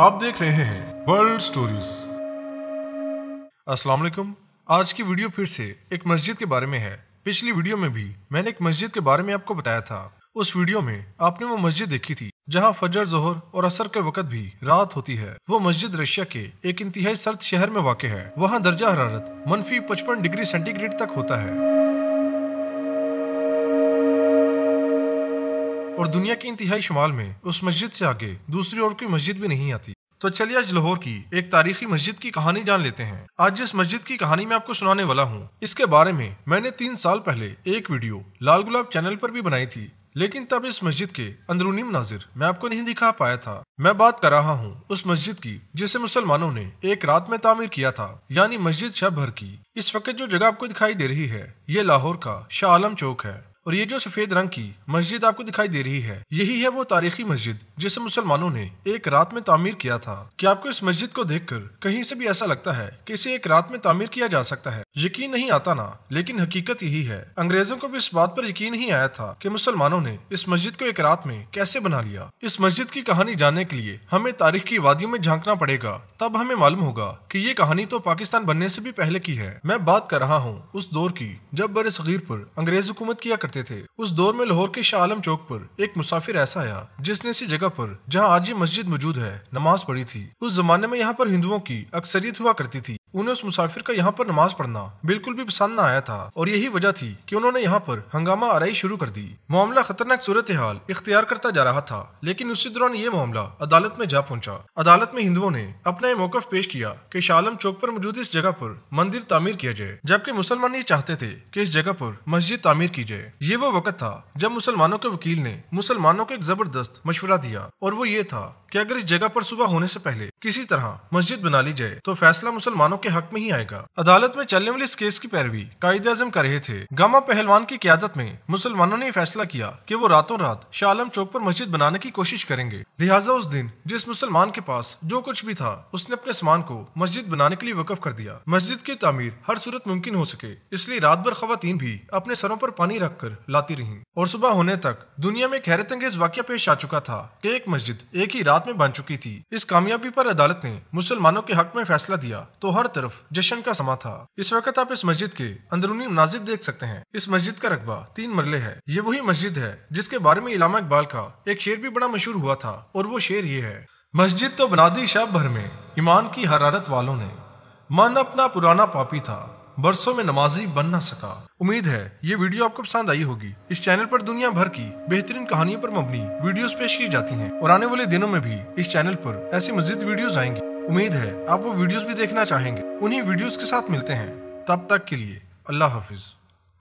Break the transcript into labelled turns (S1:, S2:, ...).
S1: आप देख रहे हैं वर्ल्ड स्टोरीज अस्सलाम वालेकुम आज की वीडियो फिर से एक मस्जिद के बारे में है पिछली वीडियो में भी मैंने एक मस्जिद के बारे में आपको बताया था उस वीडियो में आपने वो मस्जिद देखी थी जहाँ फजर जोहर और असर के वक़्त भी रात होती है वो मस्जिद रशिया के एक इंतहाई सर्द शहर में वाक़ है वहाँ दर्जा हरारत मनफी पचपन डिग्री सेंटीग्रेड तक होता है और दुनिया के इंतहाई शुमाल में उस मस्जिद से आगे दूसरी और कोई मस्जिद भी नहीं आती तो चलिए आज लाहौर की एक तारीखी मस्जिद की कहानी जान लेते हैं आज जिस मस्जिद की कहानी मैं आपको सुनाने वाला हूँ इसके बारे में मैंने तीन साल पहले एक वीडियो लाल गुलाब चैनल पर भी बनाई थी लेकिन तब इस मस्जिद के अंदरूनी मनाजिर मैं आपको नहीं दिखा पाया था मैं बात कर रहा हूँ उस मस्जिद की जिसे मुसलमानों ने एक रात में तामीर किया था यानी मस्जिद शब भर की इस वक्त जो जगह आपको दिखाई दे रही है ये लाहौर का शाह आलम चौक है और ये जो सफेद रंग की मस्जिद आपको दिखाई दे रही है यही है वो तारीखी मस्जिद जिसे मुसलमानों ने एक रात में तामीर किया था क्या आपको इस मस्जिद को देखकर कहीं से भी ऐसा लगता है कि इसे एक रात में तामीर किया जा सकता है यकीन नहीं आता ना लेकिन हकीकत यही है अंग्रेजों को भी इस बात पर यकीन नहीं आया था की मुसलमानों ने इस मस्जिद को एक रात में कैसे बना लिया इस मस्जिद की कहानी जानने के लिए हमें तारीख की वादियों में झांकना पड़ेगा तब हमें मालूम होगा की ये कहानी तो पाकिस्तान बनने से भी पहले की है मैं बात कर रहा हूँ उस दौर की जब बर सगीर पर अंग्रेज हुकूमत किया करती रहते थे उस दौर में लाहौर के शाह आलम चौक पर एक मुसाफिर ऐसा आया जिसने इसी जगह पर जहाँ आज ये मस्जिद मौजूद है नमाज पढ़ी थी उस जमाने में यहाँ पर हिंदुओं की अक्सरियत हुआ करती थी उन्हें उस मुसाफिर का यहाँ पर नमाज पढ़ना बिल्कुल भी पसंद न आया था और यही वजह थी कि उन्होंने यहाँ पर हंगामा आरई शुरू कर दी मामला खतरनाक सूरत हाल इख्तियार करता जा रहा था लेकिन उसी दौरान ये मामला अदालत में जा पहुँचा अदालत में हिंदुओं ने अपना यह मौकफ पेश किया कि शालम चौक आरोप मौजूद इस जगह आरोप मंदिर तमीर किया जाए जबकि मुसलमान ये चाहते थे की इस जगह आरोप मस्जिद तामीर की जाए ये वो वक्त था जब मुसलमानों के वकील ने मुसलमानों को एक जबरदस्त मशवरा दिया और वो ये था कि अगर इस जगह पर सुबह होने से पहले किसी तरह मस्जिद बना ली जाए तो फैसला मुसलमानों के हक में ही आएगा अदालत में चलने वाले इस केस की पैरवी कायद अजम कर रहे थे गामा पहलवान की क्यादत में मुसलमानों ने फैसला किया कि वो रातों रात शालम चौक पर मस्जिद बनाने की कोशिश करेंगे लिहाजा उस दिन जिस मुसलमान के पास जो कुछ भी था उसने अपने सामान को मस्जिद बनाने के लिए वकफ कर दिया मस्जिद की तमीर हर सूरत मुमकिन हो सके इसलिए रात भर खातन भी अपने सरों पर पानी रख कर लाती रही और सुबह होने तक दुनिया में खैरत अंगेज वाक्य पेश आ चुका था की एक मस्जिद एक ही रात में बन चुकी थी इस कामयाबी पर अदालत ने मुसलमानों के हक में फैसला दिया तो हर तरफ जश्न का समा था इस वक्त आप इस मस्जिद के अंदरूनी मनाजिर देख सकते हैं इस मस्जिद का रकबा तीन मरले है ये वही मस्जिद है जिसके बारे में इलामा इकबाल का एक शेर भी बड़ा मशहूर हुआ था और वो शेर ये है मस्जिद तो बना दी शब भर में ईमान की हरारत वालों ने मन अपना पुराना पापी था बरसों में नमाजी बन ना सका उम्मीद है ये वीडियो आपको पसंद आई होगी इस चैनल पर दुनिया भर की बेहतरीन कहानियों पर मबनी वीडियोस पेश की जाती हैं और आने वाले दिनों में भी इस चैनल पर ऐसी मजीद वीडियोस आएंगी उम्मीद है आप वो वीडियोस भी देखना चाहेंगे उन्हीं वीडियोस के साथ मिलते हैं तब तक के लिए अल्लाह हाफिज़